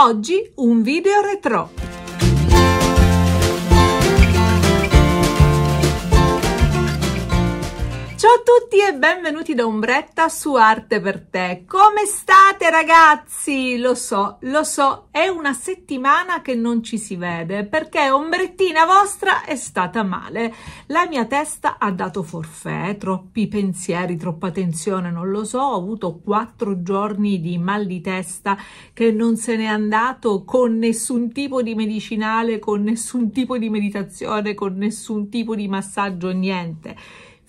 Oggi un video retro. Ciao a tutti e benvenuti da Ombretta su Arte per te. Come state ragazzi? Lo so, lo so, è una settimana che non ci si vede perché Ombrettina vostra è stata male. La mia testa ha dato forfè, troppi pensieri, troppa tensione, non lo so, ho avuto quattro giorni di mal di testa che non se n'è andato con nessun tipo di medicinale, con nessun tipo di meditazione, con nessun tipo di massaggio, niente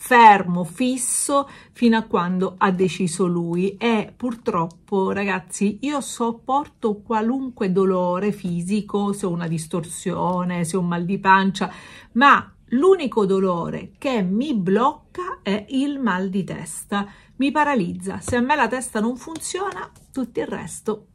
fermo, fisso, fino a quando ha deciso lui. E purtroppo, ragazzi, io sopporto qualunque dolore fisico, se ho una distorsione, se ho un mal di pancia, ma l'unico dolore che mi blocca è il mal di testa. Mi paralizza. Se a me la testa non funziona, tutto il resto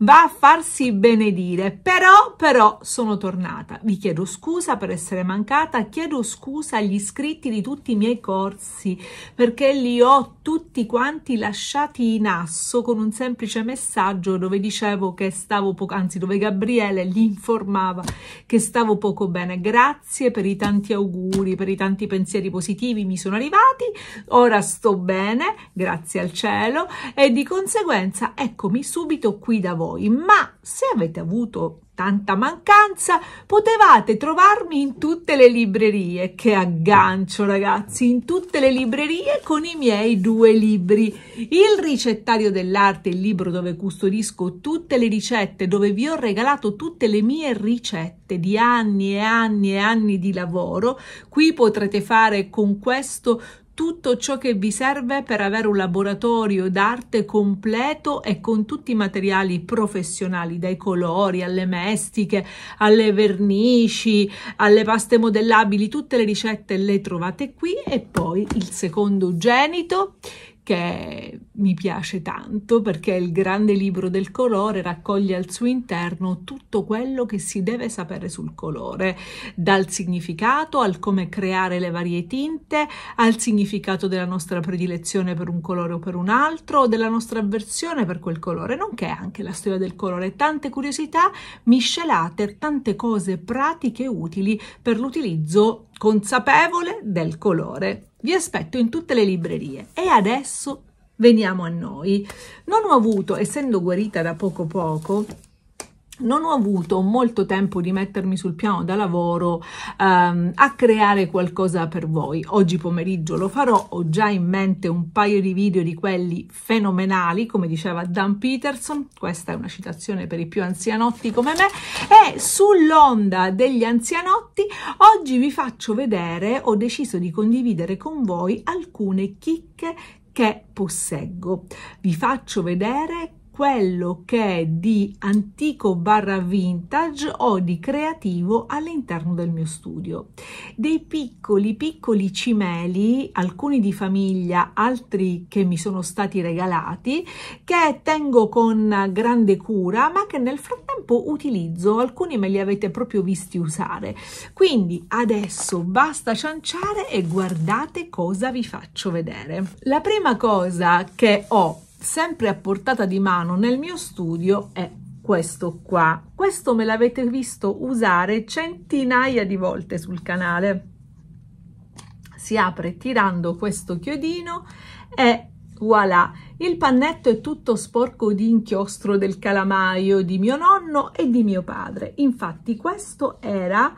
va a farsi benedire. Però, però, sono tornata. Vi chiedo scusa per essere mancata, chiedo scusa agli iscritti di tutti i miei corsi, perché li ho tutti quanti lasciati in asso con un semplice messaggio dove dicevo che stavo poco, anzi dove Gabriele gli informava che stavo poco bene. Grazie per i tanti auguri, per i tanti pensieri positivi mi sono arrivati, ora sto bene, grazie al cielo, e di conseguenza eccomi subito qui da voi voi, ma se avete avuto tanta mancanza, potevate trovarmi in tutte le librerie. Che aggancio, ragazzi! In tutte le librerie con i miei due libri. Il ricettario dell'arte, il libro dove custodisco tutte le ricette, dove vi ho regalato tutte le mie ricette di anni e anni e anni di lavoro. Qui potrete fare con questo tutto ciò che vi serve per avere un laboratorio d'arte completo e con tutti i materiali professionali, dai colori alle mestiche, alle vernici, alle paste modellabili, tutte le ricette le trovate qui e poi il secondo genito che mi piace tanto perché il grande libro del colore raccoglie al suo interno tutto quello che si deve sapere sul colore, dal significato al come creare le varie tinte, al significato della nostra predilezione per un colore o per un altro, della nostra avversione per quel colore, nonché anche la storia del colore, tante curiosità miscelate, tante cose pratiche e utili per l'utilizzo consapevole del colore. Vi aspetto in tutte le librerie. E adesso veniamo a noi. Non ho avuto, essendo guarita da poco poco, non ho avuto molto tempo di mettermi sul piano da lavoro ehm, a creare qualcosa per voi. Oggi pomeriggio lo farò, ho già in mente un paio di video di quelli fenomenali, come diceva Dan Peterson, questa è una citazione per i più anzianotti come me, e sull'onda degli anzianotti oggi vi faccio vedere, ho deciso di condividere con voi alcune chicche che posseggo. Vi faccio vedere quello che è di antico barra vintage o di creativo all'interno del mio studio. Dei piccoli piccoli cimeli, alcuni di famiglia, altri che mi sono stati regalati, che tengo con grande cura ma che nel frattempo utilizzo, alcuni me li avete proprio visti usare. Quindi adesso basta cianciare e guardate cosa vi faccio vedere. La prima cosa che ho sempre a portata di mano nel mio studio è questo qua. Questo me l'avete visto usare centinaia di volte sul canale. Si apre tirando questo chiodino e voilà! Il pannetto è tutto sporco di inchiostro del calamaio di mio nonno e di mio padre. Infatti questo era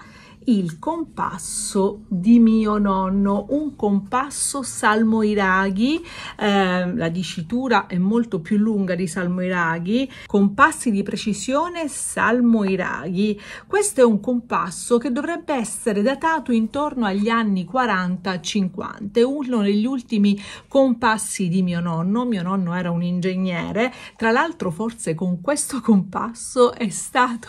il compasso di mio nonno, un compasso salmoiraghi, eh, la dicitura è molto più lunga di Salmo Iraghi, compassi di precisione Salmo Iraghi. Questo è un compasso che dovrebbe essere datato intorno agli anni 40-50, uno degli ultimi compassi di mio nonno, mio nonno era un ingegnere, tra l'altro forse con questo compasso è stato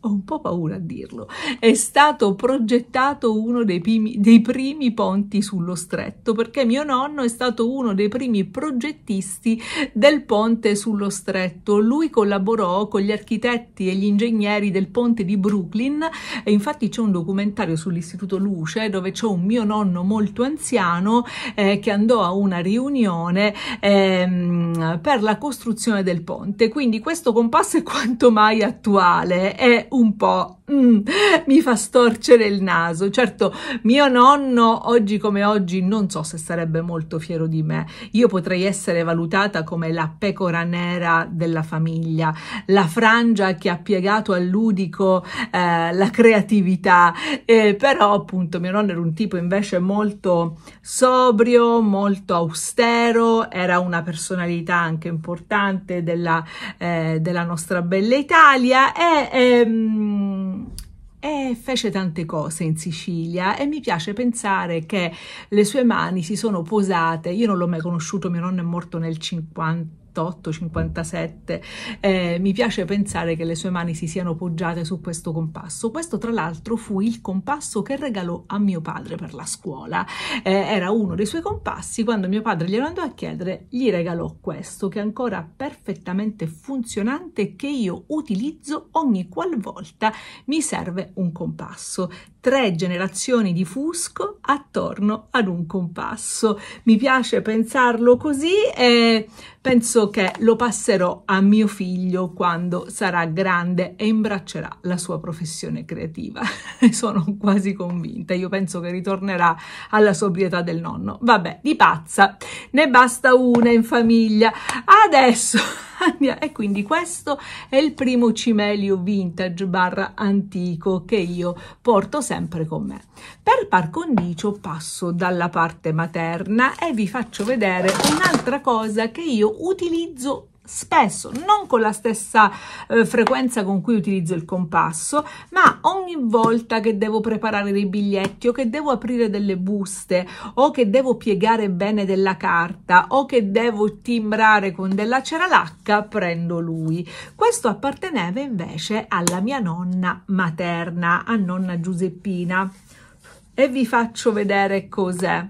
ho un po' paura a dirlo, è stato progettato uno dei, primi, dei primi ponti sullo stretto, perché mio nonno è stato uno dei primi progettisti del ponte sullo stretto. Lui collaborò con gli architetti e gli ingegneri del ponte di Brooklyn e infatti c'è un documentario sull'Istituto Luce dove c'è un mio nonno molto anziano eh, che andò a una riunione eh, per la costruzione del ponte. Quindi questo compasso è quanto mai attuale. È un po' mm, mi fa storcere il naso. Certo, mio nonno oggi come oggi non so se sarebbe molto fiero di me. Io potrei essere valutata come la pecora nera della famiglia, la frangia che ha piegato al ludico eh, la creatività, eh, però appunto mio nonno era un tipo invece molto sobrio, molto austero, era una personalità anche importante della, eh, della nostra bella Italia e ehm, e fece tante cose in Sicilia e mi piace pensare che le sue mani si sono posate, io non l'ho mai conosciuto, mio nonno è morto nel 50 58, 57, eh, mi piace pensare che le sue mani si siano poggiate su questo compasso. Questo tra l'altro fu il compasso che regalò a mio padre per la scuola. Eh, era uno dei suoi compassi, quando mio padre glielo andò a chiedere gli regalò questo che è ancora perfettamente funzionante e che io utilizzo ogni qualvolta mi serve un compasso. Tre generazioni di Fusco attorno ad un compasso. Mi piace pensarlo così e eh, penso che lo passerò a mio figlio quando sarà grande e imbraccerà la sua professione creativa. sono quasi convinta, io penso che ritornerà alla sobrietà del nonno. Vabbè, di pazza, ne basta una in famiglia. Adesso Italia e quindi questo è il primo cimelio vintage barra antico che io porto sempre con me. Per par condicio passo dalla parte materna e vi faccio vedere un'altra cosa che io utilizzo spesso, non con la stessa eh, frequenza con cui utilizzo il compasso, ma ogni volta che devo preparare dei biglietti o che devo aprire delle buste o che devo piegare bene della carta o che devo timbrare con della ceralacca, prendo lui. Questo apparteneva invece alla mia nonna materna, a nonna Giuseppina. E vi faccio vedere cos'è.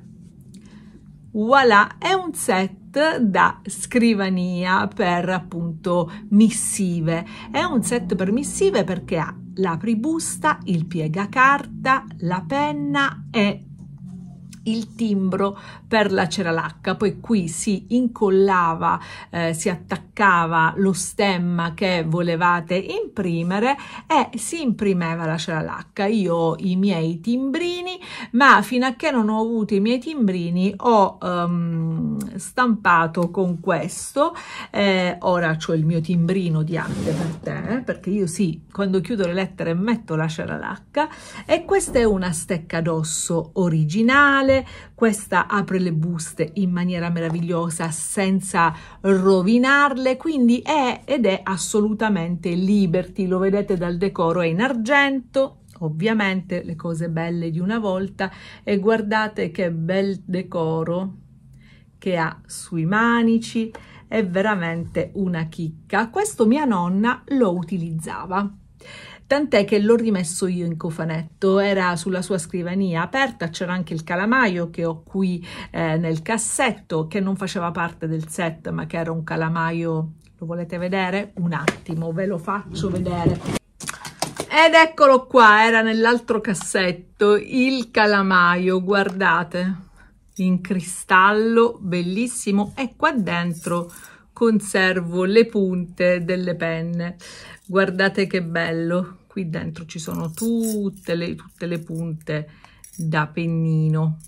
Voilà, è un set set da scrivania per appunto missive. È un set per missive perché ha l'apribusta, il piegacarta, la penna e il timbro per la ceralacca, poi qui si incollava, eh, si attaccava lo stemma che volevate imprimere e si imprimeva la ceralacca. Io ho i miei timbrini, ma fino a che non ho avuto i miei timbrini ho ehm, stampato con questo. Eh, ora ho il mio timbrino di ante per te, perché io sì, quando chiudo le lettere metto la ceralacca e questa è una stecca d'osso originale questa apre le buste in maniera meravigliosa senza rovinarle, quindi è ed è assolutamente Liberty, lo vedete dal decoro, è in argento, ovviamente le cose belle di una volta e guardate che bel decoro che ha sui manici, è veramente una chicca. Questo mia nonna lo utilizzava tant'è che l'ho rimesso io in cofanetto, era sulla sua scrivania aperta, c'era anche il calamaio che ho qui eh, nel cassetto, che non faceva parte del set, ma che era un calamaio, lo volete vedere? Un attimo, ve lo faccio vedere. Ed eccolo qua, era nell'altro cassetto, il calamaio, guardate in cristallo bellissimo e qua dentro conservo le punte delle penne guardate che bello qui dentro ci sono tutte le, tutte le punte da pennino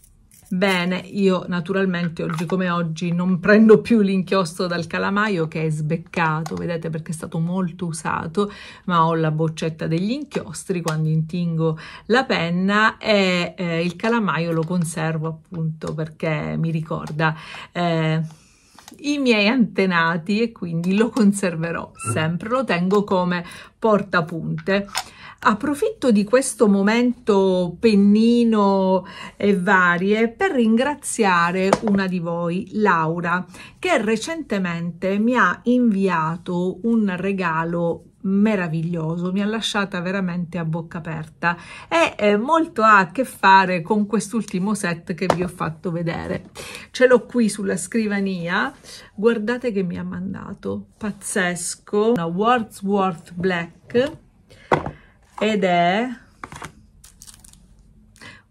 Bene, io naturalmente oggi come oggi non prendo più l'inchiostro dal calamaio che è sbeccato, vedete perché è stato molto usato, ma ho la boccetta degli inchiostri quando intingo la penna e eh, il calamaio lo conservo appunto perché mi ricorda... Eh, i miei antenati e quindi lo conserverò mm. sempre, lo tengo come portapunte. Approfitto di questo momento pennino e varie per ringraziare una di voi, Laura, che recentemente mi ha inviato un regalo meraviglioso, mi ha lasciata veramente a bocca aperta e eh, molto ha a che fare con quest'ultimo set che vi ho fatto vedere. Ce l'ho qui sulla scrivania, guardate che mi ha mandato, pazzesco, una Wordsworth Black ed è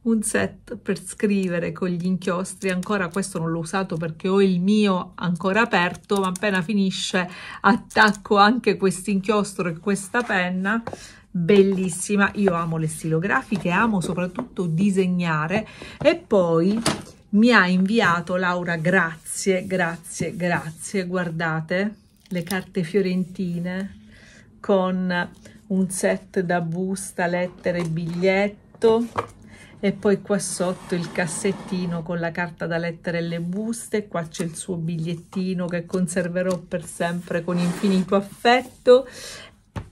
un set per scrivere con gli inchiostri ancora questo non l'ho usato perché ho il mio ancora aperto ma appena finisce attacco anche questo inchiostro e questa penna bellissima io amo le stilografiche amo soprattutto disegnare e poi mi ha inviato Laura grazie grazie grazie guardate le carte fiorentine con un set da busta lettere biglietto e poi qua sotto il cassettino con la carta da lettere e le buste qua c'è il suo bigliettino che conserverò per sempre con infinito affetto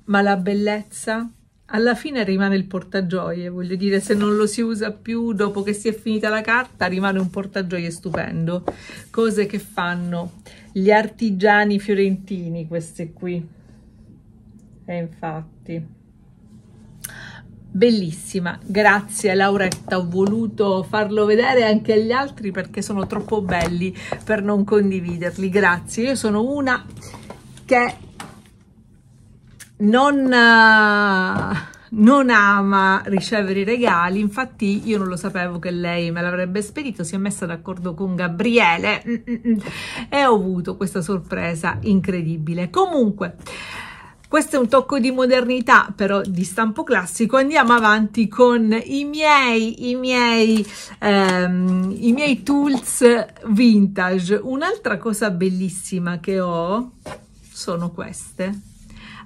ma la bellezza alla fine rimane il portagioie, voglio dire, se non lo si usa più dopo che si è finita la carta, rimane un portagioie stupendo. Cose che fanno gli artigiani fiorentini, queste qui. E infatti bellissima grazie Lauretta ho voluto farlo vedere anche agli altri perché sono troppo belli per non condividerli grazie io sono una che non, eh, non ama ricevere i regali infatti io non lo sapevo che lei me l'avrebbe spedito si è messa d'accordo con Gabriele mm, mm, mm, e ho avuto questa sorpresa incredibile comunque questo è un tocco di modernità, però di stampo classico. Andiamo avanti con i miei, i miei, ehm, i miei tools vintage. Un'altra cosa bellissima che ho sono queste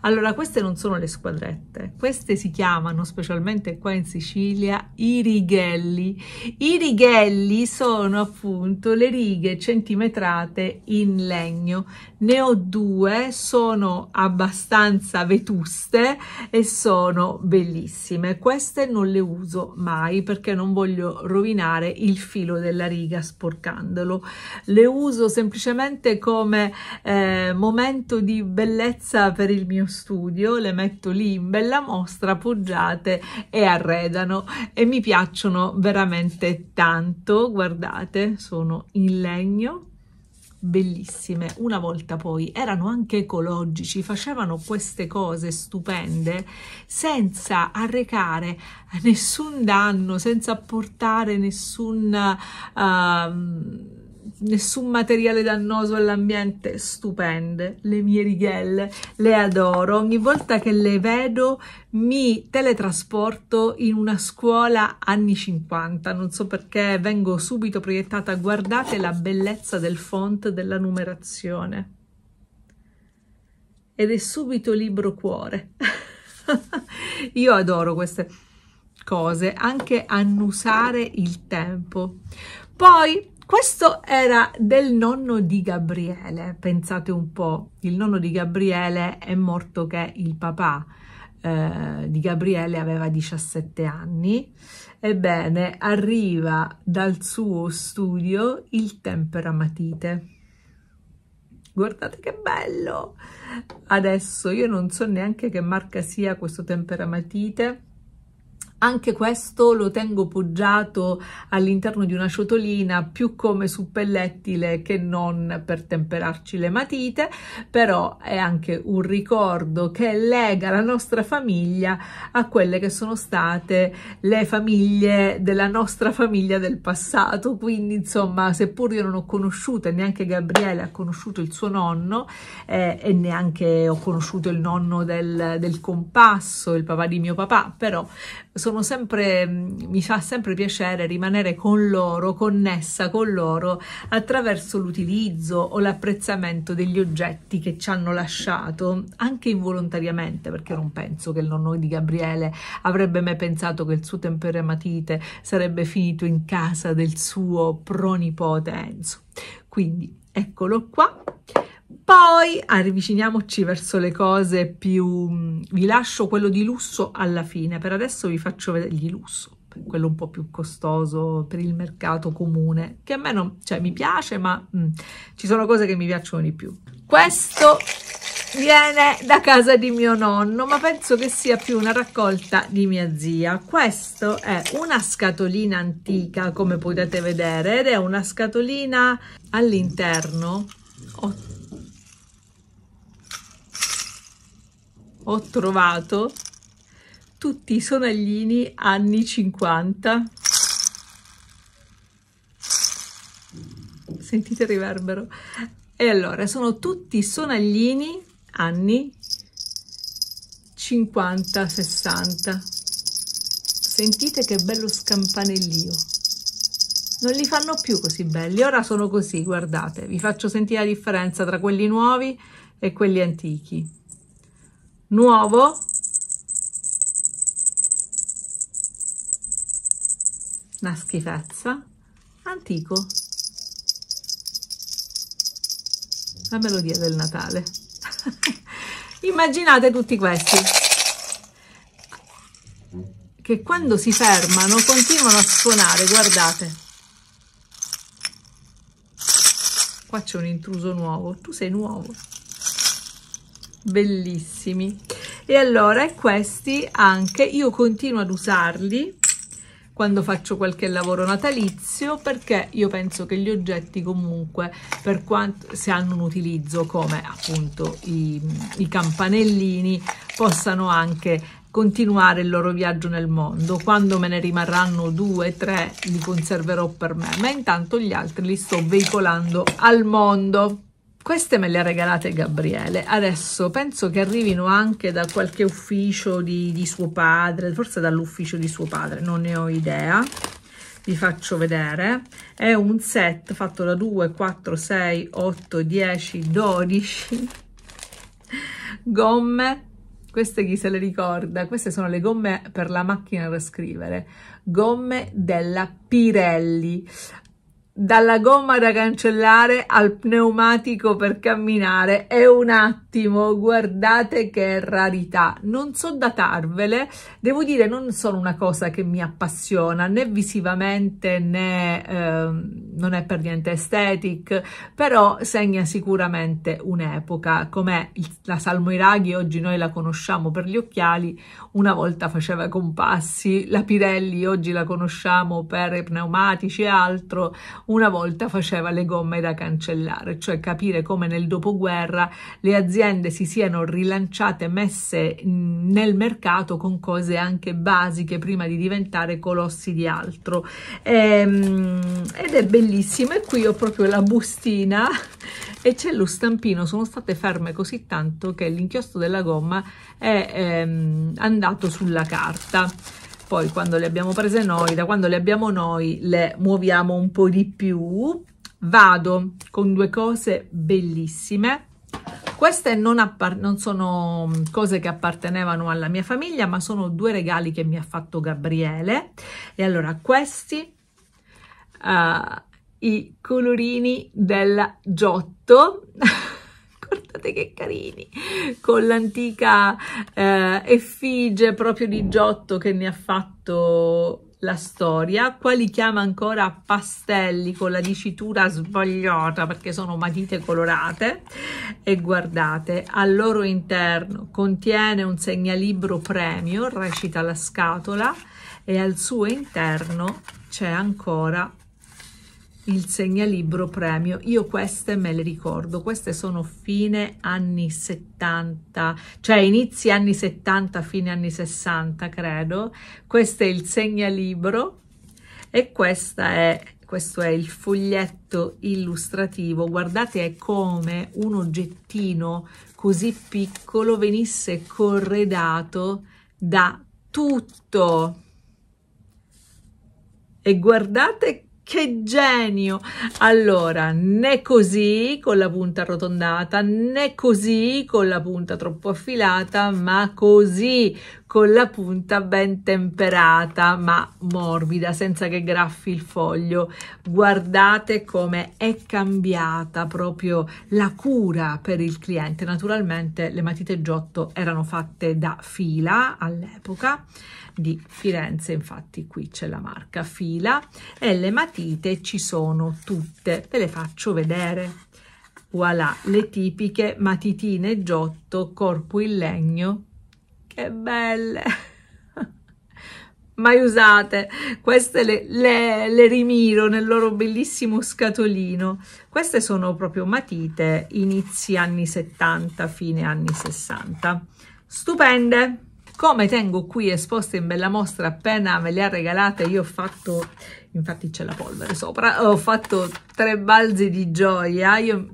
allora, queste non sono le squadrette, queste si chiamano, specialmente qua in Sicilia, i righelli. I righelli sono appunto le righe centimetrate in legno. Ne ho due, sono abbastanza vetuste e sono bellissime. Queste non le uso mai perché non voglio rovinare il filo della riga sporcandolo. Le uso semplicemente come eh, momento di bellezza per il mio mio studio, le metto lì in bella mostra, poggiate e arredano e mi piacciono veramente tanto. Guardate, sono in legno bellissime. Una volta poi erano anche ecologici, facevano queste cose stupende senza arrecare nessun danno, senza portare nessun... Uh, nessun materiale dannoso all'ambiente, stupende, le mie righelle, le adoro. Ogni volta che le vedo mi teletrasporto in una scuola anni 50, non so perché vengo subito proiettata. Guardate la bellezza del font della numerazione. Ed è subito libro cuore. Io adoro queste cose, anche annusare il tempo. Poi questo era del nonno di Gabriele, pensate un po', il nonno di Gabriele è morto che il papà eh, di Gabriele aveva 17 anni. Ebbene, arriva dal suo studio il temperamatite. Guardate che bello! Adesso io non so neanche che marca sia questo temperamatite anche questo lo tengo poggiato all'interno di una ciotolina più come suppellettile che non per temperarci le matite, però è anche un ricordo che lega la nostra famiglia a quelle che sono state le famiglie della nostra famiglia del passato. Quindi, insomma, seppur io non ho conosciuto e neanche Gabriele ha conosciuto il suo nonno eh, e neanche ho conosciuto il nonno del, del compasso, il papà di mio papà, però sono sono sempre, mi fa sempre piacere rimanere con loro, connessa con loro attraverso l'utilizzo o l'apprezzamento degli oggetti che ci hanno lasciato, anche involontariamente, perché non penso che il nonno di Gabriele avrebbe mai pensato che il suo temperamatite sarebbe finito in casa del suo pronipote Enzo. Quindi eccolo qua poi avviciniamoci verso le cose più... Mm, vi lascio quello di lusso alla fine, per adesso vi faccio vedere di lusso, quello un po' più costoso per il mercato comune, che a me non, cioè, mi piace, ma mh, mm, ci sono cose che mi piacciono di più. Questo viene da casa di mio nonno, ma penso che sia più una raccolta di mia zia. Questo è una scatolina antica, come potete vedere, ed è una scatolina all'interno. Ho ho trovato tutti i sonaglini anni 50. Sentite il riverbero. E allora, sono tutti sonaglini anni 50-60. Sentite che bello scampanellio. Non li fanno più così belli, ora sono così, guardate, vi faccio sentire la differenza tra quelli nuovi e quelli antichi nuovo una schifezza antico la melodia del Natale immaginate tutti questi che quando si fermano continuano a suonare guardate qua c'è un intruso nuovo tu sei nuovo bellissimi e allora questi anche io continuo ad usarli quando faccio qualche lavoro natalizio perché io penso che gli oggetti comunque per quanto se hanno un utilizzo come appunto i, i campanellini possano anche continuare il loro viaggio nel mondo quando me ne rimarranno due tre li conserverò per me ma intanto gli altri li sto veicolando al mondo queste me le ha regalate Gabriele. Adesso penso che arrivino anche da qualche ufficio di, di suo padre, forse dall'ufficio di suo padre, non ne ho idea. Vi faccio vedere. È un set fatto da 2, 4, 6, 8, 10, 12 gomme. Queste chi se le ricorda? Queste sono le gomme per la macchina da scrivere. Gomme della Pirelli dalla gomma da cancellare al pneumatico per camminare è un attimo guardate che rarità non so datarvele devo dire non sono una cosa che mi appassiona né visivamente né eh, non è per niente estetic però segna sicuramente un'epoca come la Salmoiraghi oggi noi la conosciamo per gli occhiali una volta faceva compassi la Pirelli oggi la conosciamo per i pneumatici e altro una volta faceva le gomme da cancellare, cioè capire come nel dopoguerra le aziende si siano rilanciate, messe nel mercato con cose anche basiche prima di diventare colossi di altro. Ehm, ed è bellissimo e qui ho proprio la bustina e c'è lo stampino, sono state ferme così tanto che l'inchiostro della gomma è ehm, andato sulla carta poi quando le abbiamo prese noi, da quando le abbiamo noi, le muoviamo un po' di più. Vado con due cose bellissime. Queste non, non sono mm, cose che appartenevano alla mia famiglia, ma sono due regali che mi ha fatto Gabriele. E allora questi... Uh, i colorini del Giotto guardate che carini, con l'antica eh, effigie proprio di Giotto che ne ha fatto la storia, qua li chiama ancora pastelli con la dicitura sbagliata perché sono matite colorate e guardate al loro interno contiene un segnalibro premio, recita la scatola e al suo interno c'è ancora il segnalibro premio. Io queste me le ricordo, queste sono fine anni 70, cioè inizi anni 70, fine anni 60, credo. Questo è il segnalibro e questa è questo è il foglietto illustrativo. Guardate è come un oggettino così piccolo venisse corredato da tutto. E guardate che genio! Allora, né così con la punta arrotondata, né così con la punta troppo affilata, ma così con la punta ben temperata ma morbida senza che graffi il foglio. Guardate come è cambiata proprio la cura per il cliente. Naturalmente le matite Giotto erano fatte da fila all'epoca di Firenze, infatti qui c'è la marca fila e le matite ci sono tutte, ve le faccio vedere. Voilà, le tipiche matitine Giotto, corpo in legno, che belle! Mai usate, queste le, le, le, rimiro nel loro bellissimo scatolino. Queste sono proprio matite inizi anni 70, fine anni 60. Stupende! Come tengo qui esposte in bella mostra appena me le ha regalate, io ho fatto infatti c'è la polvere sopra, ho fatto tre balzi di gioia, io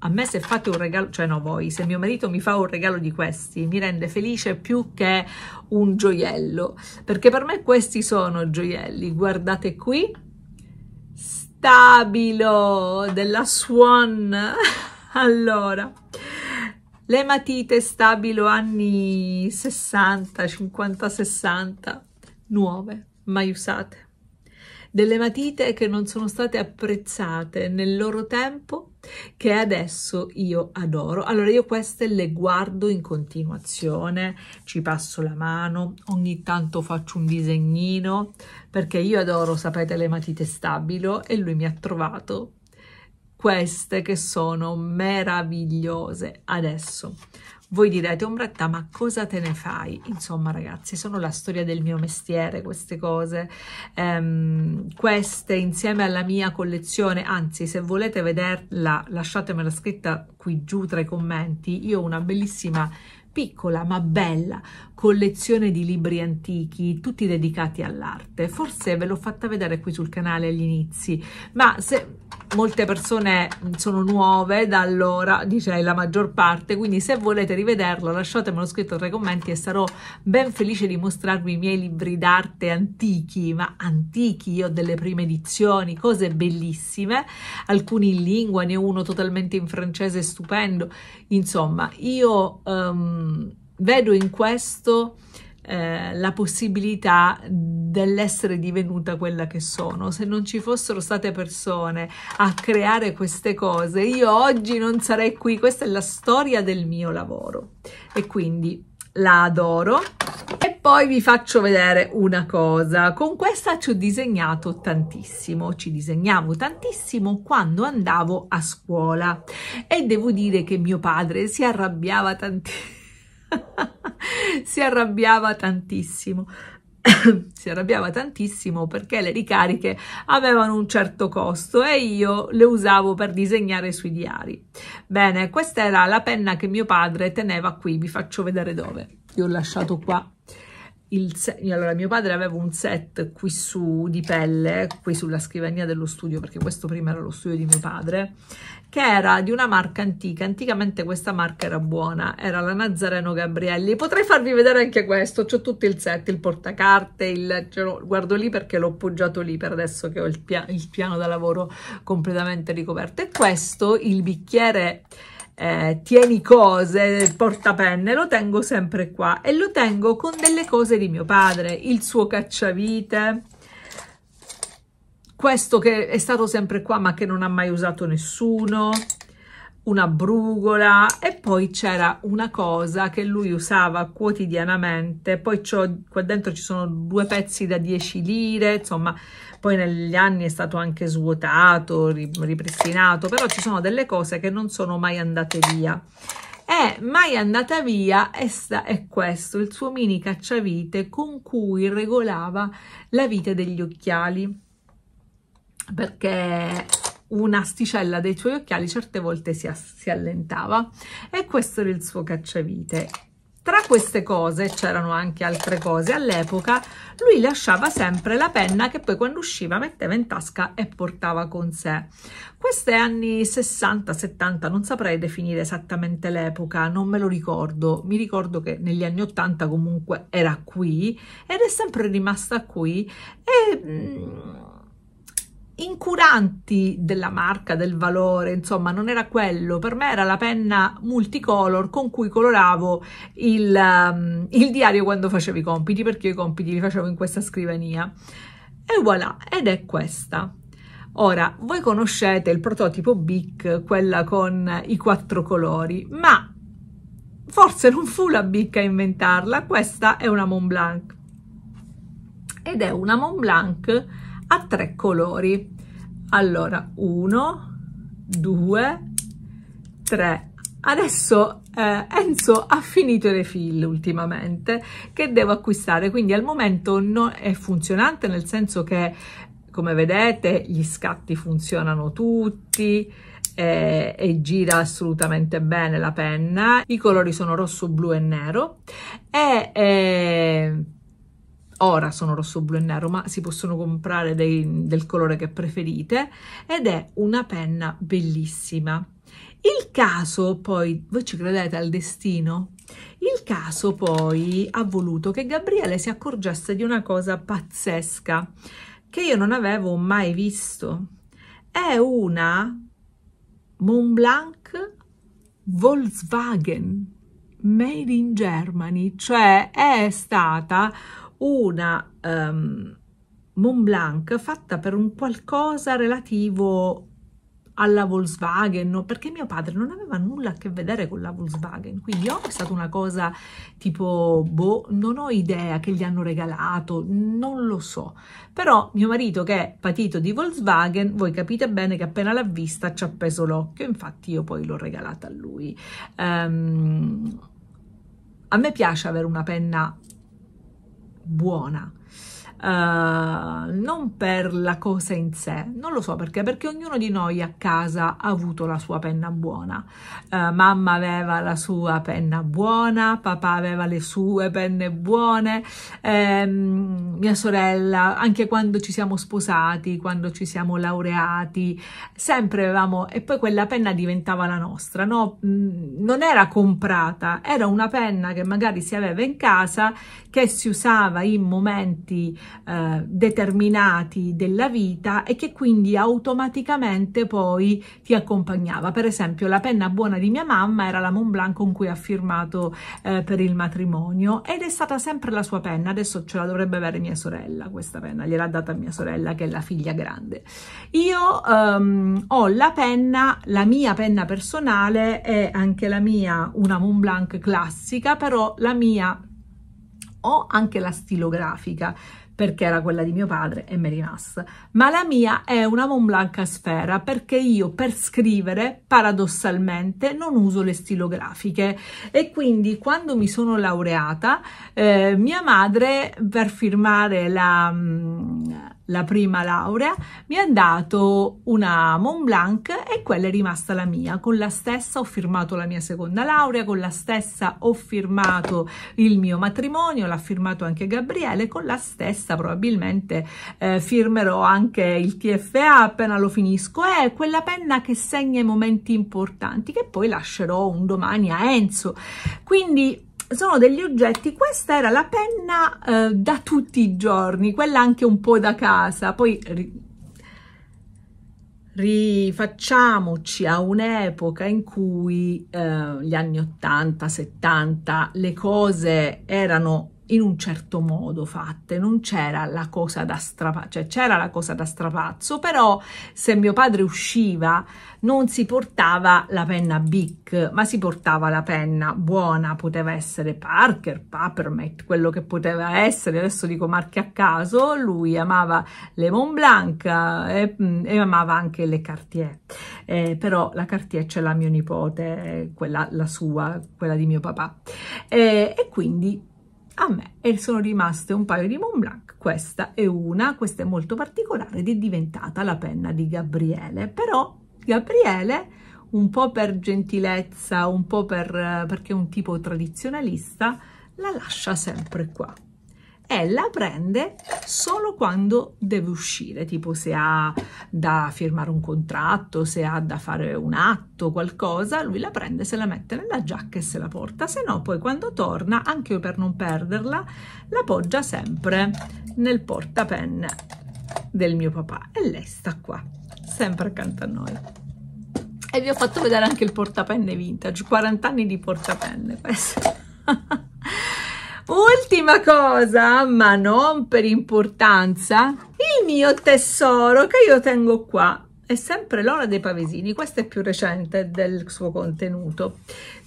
a me se fate un regalo, cioè no voi, se mio marito mi fa un regalo di questi, mi rende felice più che un gioiello, perché per me questi sono gioielli. Guardate qui, stabilo della Swan. allora, le matite stabilo anni 60, 50, 60, nuove, mai usate. Delle matite che non sono state apprezzate nel loro tempo che adesso io adoro. Allora io queste le guardo in continuazione, ci passo la mano, ogni tanto faccio un disegnino perché io adoro, sapete, le matite stabilo e lui mi ha trovato queste che sono meravigliose. Adesso voi direte, Ombretta, ma cosa te ne fai? Insomma, ragazzi, sono la storia del mio mestiere, queste cose. Ehm, queste, insieme alla mia collezione, anzi, se volete vederla, lasciatemela scritta qui giù tra i commenti. Io ho una bellissima piccola ma bella collezione di libri antichi, tutti dedicati all'arte. Forse ve l'ho fatta vedere qui sul canale agli inizi, ma se molte persone sono nuove da allora, direi la maggior parte, quindi se volete rivederlo lasciatemelo scritto tra i commenti e sarò ben felice di mostrarvi i miei libri d'arte antichi, ma antichi, io ho delle prime edizioni, cose bellissime, alcuni in lingua, ne ho uno totalmente in francese, stupendo, insomma, io... Um, Ehm, vedo in questo eh, la possibilità dell'essere divenuta quella che sono. Se non ci fossero state persone a creare queste cose, io oggi non sarei qui. Questa è la storia del mio lavoro e quindi la adoro. E poi vi faccio vedere una cosa. Con questa ci ho disegnato tantissimo, ci disegnavo tantissimo quando andavo a scuola e devo dire che mio padre si arrabbiava tantissimo si arrabbiava tantissimo. si arrabbiava tantissimo perché le ricariche avevano un certo costo e io le usavo per disegnare sui diari. Bene, questa era la penna che mio padre teneva qui, vi faccio vedere dove. Io ho lasciato qua. Il set, allora, mio padre aveva un set qui su di pelle, qui sulla scrivania dello studio, perché questo prima era lo studio di mio padre, che era di una marca antica. Anticamente questa marca era buona, era la Nazareno Gabrielli. Potrei farvi vedere anche questo, ho tutto il set, il portacarte, il... Lo guardo lì perché l'ho appoggiato lì per adesso che ho il, pia il piano da lavoro completamente ricoperto. E questo, il bicchiere... Eh, tieni cose, portapenne, lo tengo sempre qua e lo tengo con delle cose di mio padre, il suo cacciavite, questo che è stato sempre qua ma che non ha mai usato nessuno, una brugola e poi c'era una cosa che lui usava quotidianamente, poi qua dentro ci sono due pezzi da 10 lire, insomma poi negli anni è stato anche svuotato, ripristinato, però ci sono delle cose che non sono mai andate via. E mai andata via è, è questo, il suo mini cacciavite con cui regolava la vita degli occhiali perché un'asticella dei suoi occhiali certe volte si, si allentava e questo era il suo cacciavite tra queste cose c'erano anche altre cose all'epoca lui lasciava sempre la penna che poi quando usciva metteva in tasca e portava con sé questi anni 60 70 non saprei definire esattamente l'epoca non me lo ricordo mi ricordo che negli anni 80 comunque era qui ed è sempre rimasta qui e mm, incuranti della marca, del valore, insomma non era quello, per me era la penna multicolor con cui coloravo il, um, il diario quando facevo i compiti, perché io i compiti li facevo in questa scrivania. E voilà, ed è questa. Ora, voi conoscete il prototipo BIC, quella con i quattro colori, ma forse non fu la BIC a inventarla, questa è una Montblanc. Ed è una Montblanc a tre colori. Allora, uno, due, tre. Adesso eh, Enzo ha finito le fill ultimamente che devo acquistare, quindi al momento non è funzionante nel senso che come vedete gli scatti funzionano tutti eh, e gira assolutamente bene la penna. I colori sono rosso, blu e nero e eh, ora sono rosso, blu e nero, ma si possono comprare dei, del colore che preferite ed è una penna bellissima. Il caso poi, voi ci credete al destino? Il caso poi ha voluto che Gabriele si accorgesse di una cosa pazzesca che io non avevo mai visto. È una Montblanc Volkswagen made in Germany, cioè è stata una um, Mont Blanc fatta per un qualcosa relativo alla Volkswagen, no? perché mio padre non aveva nulla a che vedere con la Volkswagen, quindi o è stata una cosa tipo, boh, non ho idea che gli hanno regalato, non lo so. Però mio marito che è patito di Volkswagen, voi capite bene che appena l'ha vista ci ha preso l'occhio, infatti io poi l'ho regalata a lui. Um, a me piace avere una penna buona. Uh, non per la cosa in sé, non lo so perché, perché ognuno di noi a casa ha avuto la sua penna buona. Uh, mamma aveva la sua penna buona, papà aveva le sue penne buone, ehm, mia sorella, anche quando ci siamo sposati, quando ci siamo laureati, sempre avevamo e poi quella penna diventava la nostra, no? Mm, non era comprata, era una penna che magari si aveva in casa che si usava in momenti eh, determinati della vita e che quindi automaticamente poi ti accompagnava. Per esempio la penna buona di mia mamma era la Blanc con cui ha firmato eh, per il matrimonio ed è stata sempre la sua penna, adesso ce la dovrebbe avere mia sorella questa penna, gliel'ha data mia sorella che è la figlia grande. Io ehm, ho la penna, la mia penna personale è anche la mia una Blanc classica, però la mia ho anche la stilografica perché era quella di mio padre e mi è rimasta. Ma la mia è una Montblanc a sfera perché io per scrivere paradossalmente non uso le stilografiche e quindi quando mi sono laureata eh, mia madre per firmare la... Mh, mm, la prima laurea, mi ha dato una Mont Blanc e quella è rimasta la mia. Con la stessa ho firmato la mia seconda laurea, con la stessa ho firmato il mio matrimonio, l'ha firmato anche Gabriele, con la stessa probabilmente eh, firmerò anche il TFA appena lo finisco. È quella penna che segna i momenti importanti che poi lascerò un domani a Enzo. Quindi sono degli oggetti questa era la penna eh, da tutti i giorni quella anche un po da casa poi ri rifacciamoci a un'epoca in cui eh, gli anni 80 70 le cose erano in un certo modo fatte, non c'era la cosa da strapazzo, cioè c'era la cosa da strapazzo, però se mio padre usciva non si portava la penna Bic, ma si portava la penna buona, poteva essere Parker, Papermate, quello che poteva essere, adesso dico marche a caso, lui amava le Mont Blanc e, eh, e amava anche le Cartier, eh, però la Cartier ce l'ha mia nipote, eh, quella la sua, quella di mio papà, eh, e quindi a me e sono rimaste un paio di Montblanc, questa è una, questa è molto particolare ed è diventata la penna di Gabriele, però Gabriele un po' per gentilezza, un po' per, perché è un tipo tradizionalista, la lascia sempre qua e la prende solo quando deve uscire, tipo se ha da firmare un contratto, se ha da fare un atto, qualcosa, lui la prende, se la mette nella giacca e se la porta, se no poi quando torna, anche per non perderla, la poggia sempre nel portapenne del mio papà e lei sta qua, sempre accanto a noi. E vi ho fatto vedere anche il portapenne vintage, 40 anni di portapenne questo. Ultima cosa, ma non per importanza, il mio tesoro che io tengo qua. È sempre l'ora dei pavesini, questo è più recente del suo contenuto.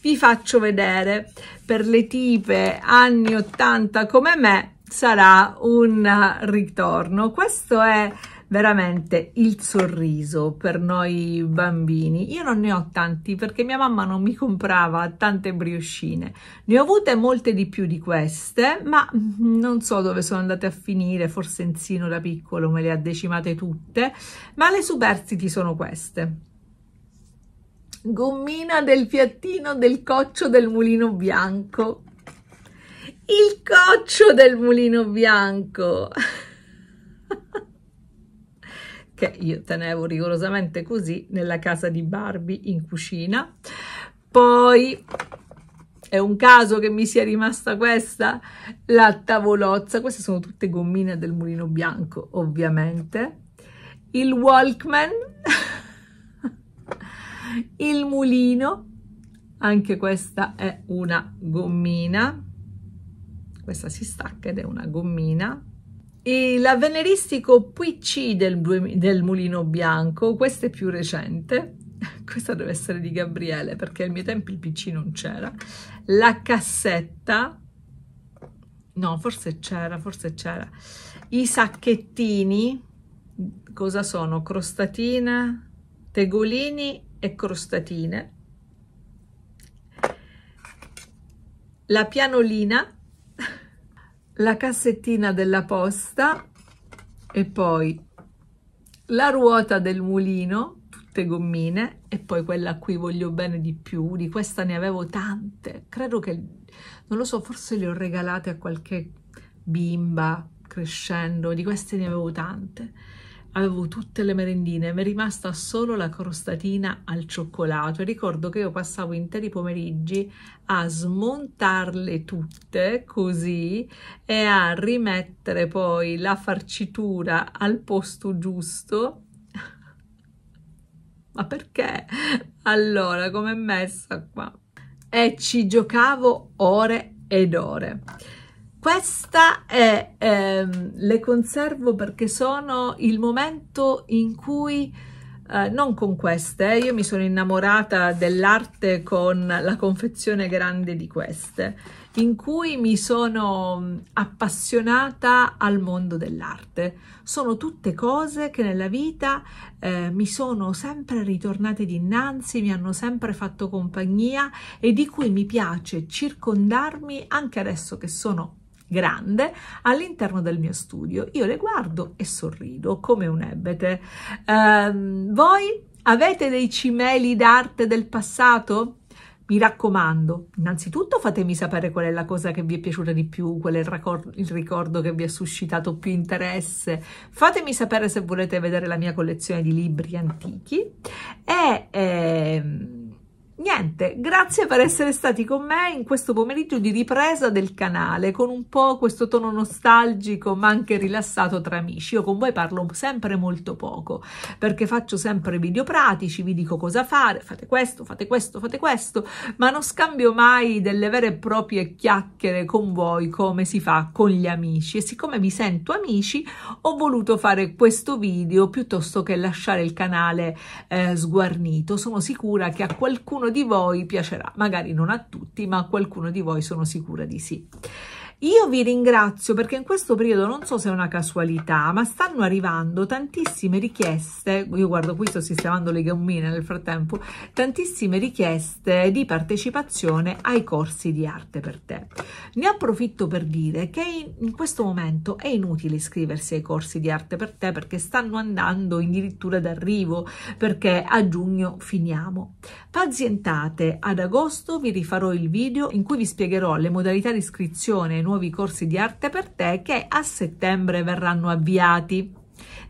Vi faccio vedere per le tipe anni 80 come me sarà un ritorno. Questo è veramente il sorriso per noi bambini. Io non ne ho tanti perché mia mamma non mi comprava tante brioscine. Ne ho avute molte di più di queste, ma mm, non so dove sono andate a finire, forse Enzino da piccolo me le ha decimate tutte, ma le superstiti sono queste gommina del piattino del coccio del mulino bianco. Il coccio del mulino bianco. che io tenevo rigorosamente così nella casa di Barbie in cucina. Poi è un caso che mi sia rimasta questa, la tavolozza, queste sono tutte gommine del mulino bianco ovviamente, il Walkman, il mulino, anche questa è una gommina, questa si stacca ed è una gommina, la Veneristico del, del Mulino Bianco, questa è più recente, questa deve essere di Gabriele perché ai miei tempi il PC non c'era, la cassetta, no forse c'era, forse c'era, i sacchettini, cosa sono? Crostatina, tegolini e crostatine, la pianolina, la cassettina della posta e poi la ruota del mulino, tutte gommine, e poi quella qui voglio bene di più, di questa ne avevo tante, credo che, non lo so, forse le ho regalate a qualche bimba crescendo, di queste ne avevo tante avevo tutte le merendine, mi è rimasta solo la crostatina al cioccolato e ricordo che io passavo interi pomeriggi a smontarle tutte così e a rimettere poi la farcitura al posto giusto. Ma perché? Allora, com'è messa qua? E eh, ci giocavo ore ed ore. Questa è, ehm, le conservo perché sono il momento in cui, eh, non con queste, eh, io mi sono innamorata dell'arte con la confezione grande di queste, in cui mi sono mm, appassionata al mondo dell'arte. Sono tutte cose che nella vita eh, mi sono sempre ritornate dinanzi, mi hanno sempre fatto compagnia e di cui mi piace circondarmi anche adesso che sono grande all'interno del mio studio. Io le guardo e sorrido come un ebete. Um, voi avete dei cimeli d'arte del passato? Mi raccomando, innanzitutto fatemi sapere qual è la cosa che vi è piaciuta di più, qual è il, racor- il, ricordo che vi ha suscitato più interesse. Fatemi sapere se volete vedere la mia collezione di libri antichi e ehm, Niente, grazie per essere stati con me in questo pomeriggio di ripresa del canale con un po' questo tono nostalgico ma anche rilassato tra amici. Io con voi parlo sempre molto poco perché faccio sempre video pratici, vi dico cosa fare, fate questo, fate questo, fate questo, ma non scambio mai delle vere e proprie chiacchiere con voi come si fa con gli amici e siccome vi sento amici ho voluto fare questo video piuttosto che lasciare il canale eh, sguarnito. Sono sicura che a qualcuno di voi piacerà, magari non a tutti, ma a qualcuno di voi sono sicura di sì. Io vi ringrazio perché in questo periodo, non so se è una casualità, ma stanno arrivando tantissime richieste, io guardo qui sto sistemando le gommine nel frattempo, tantissime richieste di partecipazione ai corsi di arte per te. Ne approfitto per dire che in questo momento è inutile iscriversi ai corsi di arte per te perché stanno andando addirittura d'arrivo perché a giugno finiamo. Pazientate, ad agosto vi rifarò il video in cui vi spiegherò le modalità di iscrizione nuovi corsi di arte per te che a settembre verranno avviati.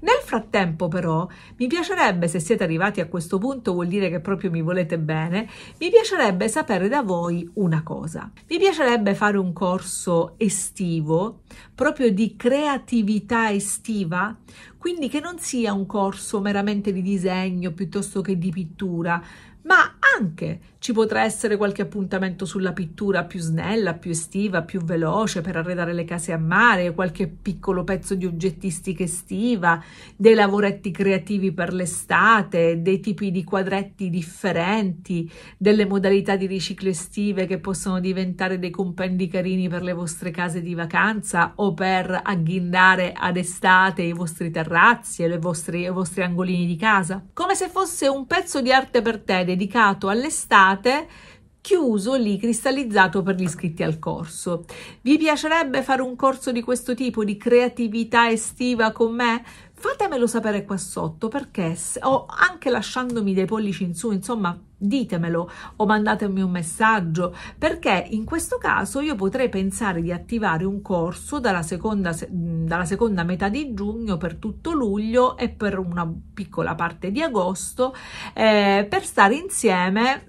Nel frattempo, però, mi piacerebbe, se siete arrivati a questo punto, vuol dire che proprio mi volete bene, mi piacerebbe sapere da voi una cosa. Mi piacerebbe fare un corso estivo, proprio di creatività estiva, quindi che non sia un corso meramente di disegno piuttosto che di pittura, ma anche ci potrà essere qualche appuntamento sulla pittura più snella, più estiva, più veloce per arredare le case a mare, qualche piccolo pezzo di oggettistica estiva, dei lavoretti creativi per l'estate, dei tipi di quadretti differenti, delle modalità di riciclo estive che possono diventare dei compendi carini per le vostre case di vacanza o per agghindare ad estate i vostri terrazzi e vostre, i vostri angolini di casa. Come se fosse un pezzo di arte per te dedicato all'estate puntate chiuso lì cristallizzato per gli iscritti al corso. Vi piacerebbe fare un corso di questo tipo di creatività estiva con me? Fatemelo sapere qua sotto perché o anche lasciandomi dei pollici in su, insomma, ditemelo o mandatemi un messaggio perché in questo caso io potrei pensare di attivare un corso dalla seconda, dalla seconda metà di giugno per tutto luglio e per una piccola parte di agosto eh, per stare insieme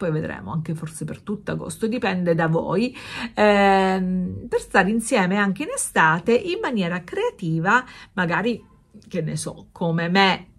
poi vedremo anche forse per tutto agosto, dipende da voi, ehm, per stare insieme anche in estate in maniera creativa, magari che ne so, come me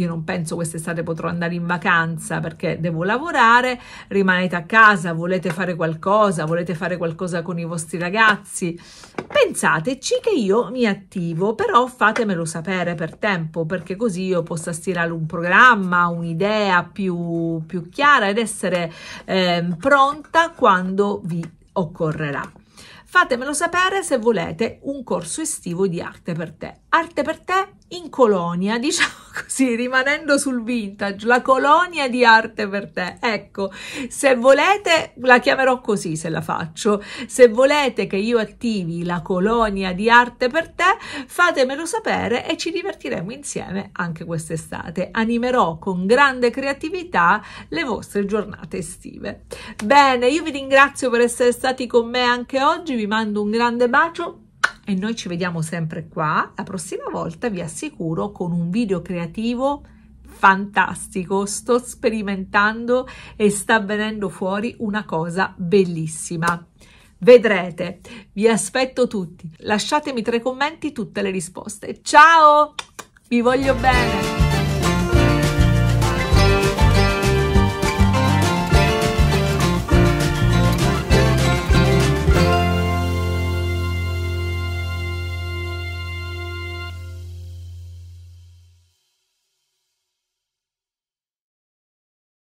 io non penso quest'estate potrò andare in vacanza perché devo lavorare, rimanete a casa, volete fare qualcosa, volete fare qualcosa con i vostri ragazzi, pensateci che io mi attivo, però fatemelo sapere per tempo perché così io possa stirare un programma, un'idea più, più chiara ed essere eh, pronta quando vi occorrerà. Fatemelo sapere se volete un corso estivo di arte per te. Arte per te in colonia, diciamo così, rimanendo sul vintage, la colonia di arte per te. Ecco, se volete, la chiamerò così se la faccio, se volete che io attivi la colonia di arte per te, fatemelo sapere e ci divertiremo insieme anche quest'estate. Animerò con grande creatività le vostre giornate estive. Bene, io vi ringrazio per essere stati con me anche oggi, vi mando un grande bacio e noi ci vediamo sempre qua. La prossima volta vi assicuro con un video creativo fantastico, sto sperimentando e sta venendo fuori una cosa bellissima. Vedrete, vi aspetto tutti. Lasciatemi tra i commenti tutte le risposte. Ciao, vi voglio bene.